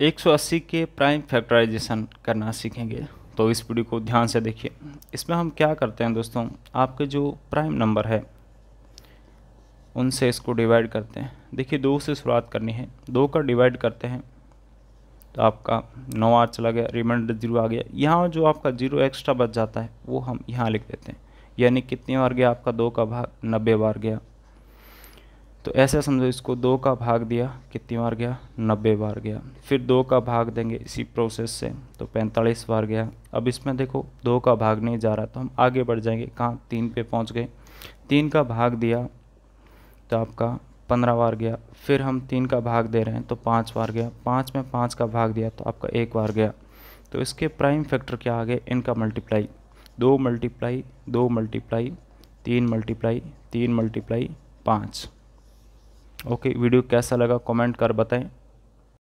180 के prime factorisation करना सीखेंगे तो इस वीडियो को ध्यान से देखिए इसमें हम क्या करते हैं दोस्तों आपके जो प्राइम नंबर है उनसे इसको डिवाइड करते हैं देखिए दो से शुरुआत करनी है दो का कर डिवाइड करते हैं तो आपका नौ आठ चला गया रिमाइंडर जीरो आ गया यहाँ जो आपका जीरो एक्स्ट्रा बच जाता है वो हम यहाँ लिख देते हैं यानी कितनी बार गया आपका दो का भाग नब्बे बार गया तो ऐसे समझो इसको दो का भाग दिया कितनी बार गया नब्बे बार गया फिर दो का भाग देंगे इसी प्रोसेस से तो पैंतालीस बार गया अब इसमें देखो दो का भाग नहीं जा रहा तो हम आगे बढ़ जाएंगे कहाँ तीन पे पहुँच गए तीन का भाग दिया तो आपका पंद्रह बार गया फिर हम तीन का भाग दे रहे हैं तो पाँच बार गया पाँच में पाँच का भाग दिया तो आपका एक बार गया तो इसके प्राइम फैक्टर क्या आ गए इनका मल्टीप्लाई दो मल्टीप्लाई दो मल्टीप्लाई तीन मल्टीप्लाई तीन मल्टीप्लाई पाँच ओके वीडियो कैसा लगा कमेंट कर बताएं